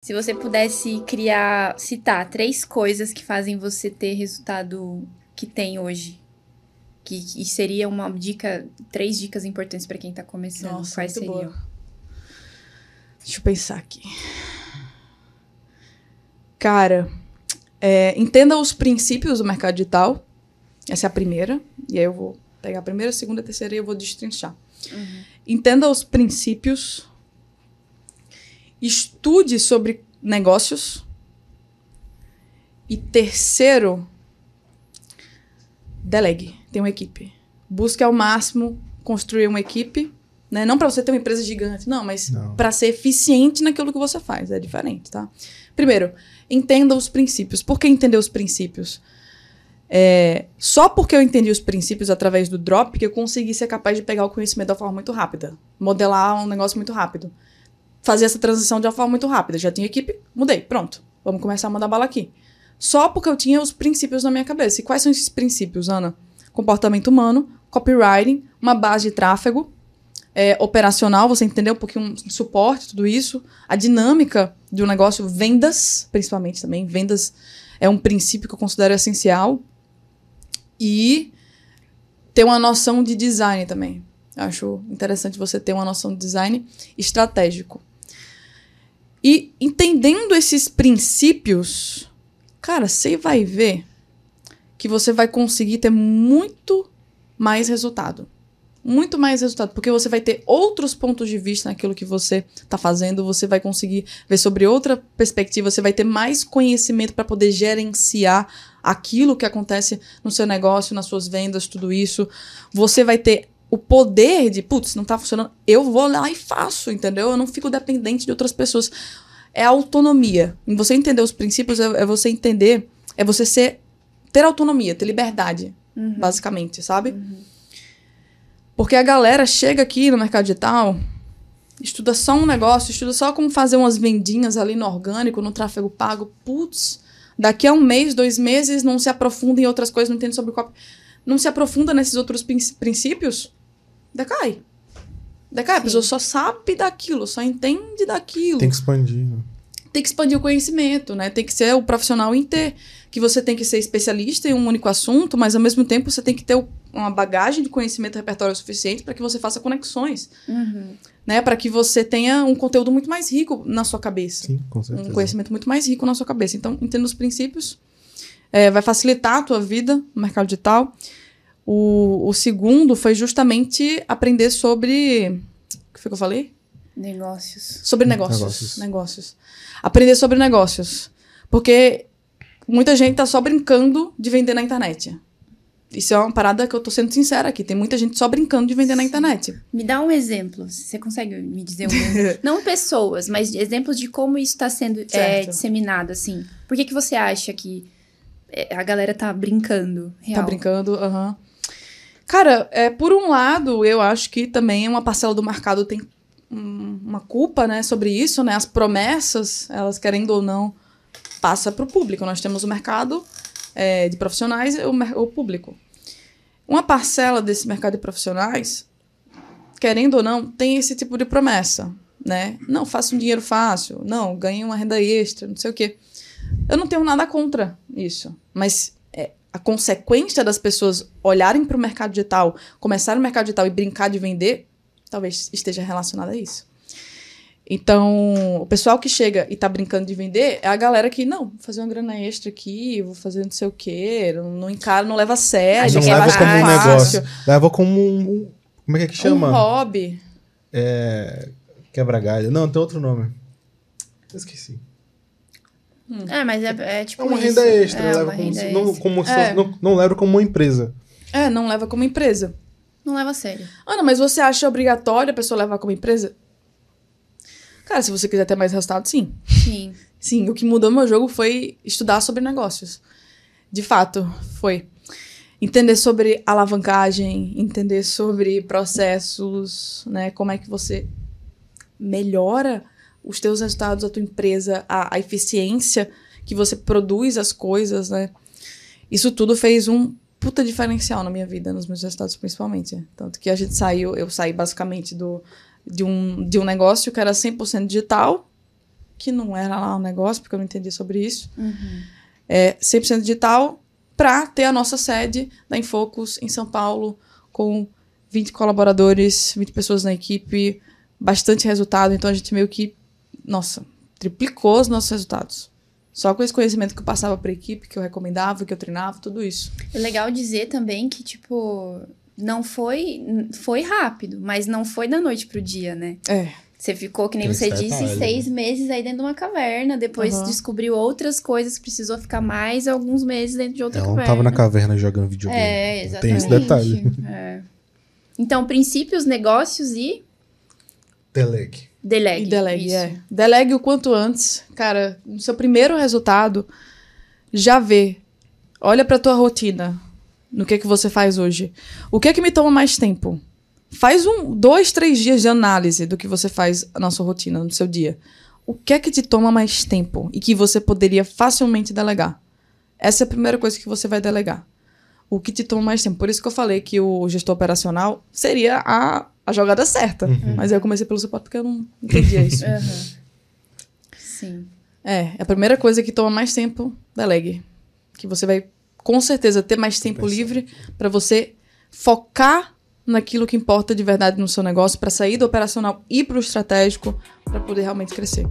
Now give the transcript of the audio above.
Se você pudesse criar, citar três coisas que fazem você ter resultado que tem hoje, que, que seria uma dica, três dicas importantes para quem está começando, Nossa, quais seriam? Deixa eu pensar aqui. Cara, é, entenda os princípios do mercado digital. Essa é a primeira. E aí eu vou pegar a primeira, a segunda, a terceira e eu vou destrinchar. Uhum. Entenda os princípios estude sobre negócios. E terceiro, delegue. Tem uma equipe. Busque ao máximo construir uma equipe. Né? Não para você ter uma empresa gigante, não, mas para ser eficiente naquilo que você faz. É diferente, tá? Primeiro, entenda os princípios. Por que entender os princípios? É, só porque eu entendi os princípios através do drop que eu consegui ser capaz de pegar o conhecimento da forma muito rápida, modelar um negócio muito rápido fazer essa transição de uma forma muito rápida. Já tinha equipe, mudei, pronto. Vamos começar a mandar bala aqui. Só porque eu tinha os princípios na minha cabeça. E quais são esses princípios, Ana? Comportamento humano, copywriting, uma base de tráfego é, operacional, você entendeu um pouquinho de suporte, tudo isso, a dinâmica do negócio, vendas, principalmente também. Vendas é um princípio que eu considero essencial. E ter uma noção de design também. Eu acho interessante você ter uma noção de design estratégico. E entendendo esses princípios, cara, você vai ver que você vai conseguir ter muito mais resultado. Muito mais resultado, porque você vai ter outros pontos de vista naquilo que você está fazendo, você vai conseguir ver sobre outra perspectiva, você vai ter mais conhecimento para poder gerenciar aquilo que acontece no seu negócio, nas suas vendas, tudo isso. Você vai ter o poder de, putz, não tá funcionando, eu vou lá e faço, entendeu? Eu não fico dependente de outras pessoas. É a autonomia. Em você entender os princípios é, é, você entender, é você ser, ter autonomia, ter liberdade, uhum. basicamente, sabe? Uhum. Porque a galera chega aqui no mercado digital, estuda só um negócio, estuda só como fazer umas vendinhas ali no orgânico, no tráfego pago, putz, daqui a um mês, dois meses, não se aprofunda em outras coisas, não entende sobre copo. Não se aprofunda nesses outros princípios, decai. Decai, Sim. a pessoa só sabe daquilo, só entende daquilo. Tem que expandir, né? Tem que expandir o conhecimento, né? Tem que ser o profissional em ter. Que você tem que ser especialista em um único assunto, mas ao mesmo tempo você tem que ter uma bagagem de conhecimento repertório suficiente para que você faça conexões. Uhum. Né? Para que você tenha um conteúdo muito mais rico na sua cabeça. Sim, com certeza. Um conhecimento muito mais rico na sua cabeça. Então, entenda os princípios. É, vai facilitar a tua vida no mercado digital. O, o segundo foi justamente aprender sobre. O que foi que eu falei? Negócios. Sobre negócios. Negócios. negócios. Aprender sobre negócios. Porque muita gente tá só brincando de vender na internet. Isso é uma parada que eu tô sendo sincera aqui. Tem muita gente só brincando de vender na internet. Me dá um exemplo. Você consegue me dizer um? não pessoas, mas exemplos de como isso está sendo é, disseminado, assim. Por que, que você acha que é, a galera tá brincando? Tá real? Tá brincando, aham. Cara, é, por um lado, eu acho que também uma parcela do mercado tem uma culpa, né, sobre isso, né? As promessas, elas querendo ou não, passa para o público. Nós temos o mercado é, de profissionais e o, o público. Uma parcela desse mercado de profissionais, querendo ou não, tem esse tipo de promessa, né? Não, faça um dinheiro fácil. Não, ganhe uma renda extra, não sei o quê. Eu não tenho nada contra isso. Mas a consequência das pessoas olharem para o mercado digital, começarem o mercado digital e brincar de vender, talvez esteja relacionada a isso. Então, o pessoal que chega e tá brincando de vender é a galera que, não, vou fazer uma grana extra aqui, vou fazer não sei o quê, não, encara, não leva a sério, não leva como um negócio. Leva como um. Como é que é chama? Um hobby. É. Quebra galho. Não, tem outro nome. Eu esqueci. Hum. É, mas é, é tipo. É uma isso. renda extra, é, leva como, Não, como é. não, não leva como uma empresa. É, não leva como empresa. Não leva a sério. Ana, ah, mas você acha obrigatório a pessoa levar como empresa? Cara, se você quiser ter mais resultado, sim. Sim. Sim, o que mudou meu jogo foi estudar sobre negócios. De fato, foi. Entender sobre alavancagem, entender sobre processos, né? Como é que você melhora os teus resultados, a tua empresa, a, a eficiência que você produz as coisas, né? Isso tudo fez um puta diferencial na minha vida, nos meus resultados principalmente. Tanto que a gente saiu, eu saí basicamente do, de, um, de um negócio que era 100% digital, que não era lá um negócio, porque eu não entendi sobre isso. Uhum. É, 100% digital para ter a nossa sede da Infocus em São Paulo, com 20 colaboradores, 20 pessoas na equipe, bastante resultado. Então a gente meio que nossa, triplicou os nossos resultados. Só com esse conhecimento que eu passava para a equipe, que eu recomendava, que eu treinava, tudo isso. É legal dizer também que, tipo, não foi. Foi rápido, mas não foi da noite pro dia, né? É. Você ficou, que nem Tem você disse, seis né? meses aí dentro de uma caverna. Depois uhum. descobriu outras coisas, precisou ficar mais alguns meses dentro de outra caverna. Ela não tava na caverna jogando videogame. É, exatamente. Tem esse detalhe. É. Então, princípios, negócios e... Telec. Delegue. E delegue, isso. é. Delegue o quanto antes. Cara, no seu primeiro resultado, já vê. Olha pra tua rotina. No que que você faz hoje. O que é que me toma mais tempo? Faz um, dois, três dias de análise do que você faz na sua rotina, no seu dia. O que é que te toma mais tempo e que você poderia facilmente delegar? Essa é a primeira coisa que você vai delegar. O que te toma mais tempo. Por isso que eu falei que o gestor operacional seria a a jogada certa. Uhum. Mas aí eu comecei pelo suporte porque eu não entendia isso. Uhum. Sim. É, é, a primeira coisa que toma mais tempo, da leg, Que você vai, com certeza, ter mais tempo livre para você focar naquilo que importa de verdade no seu negócio, para sair do operacional e pro estratégico, para poder realmente crescer.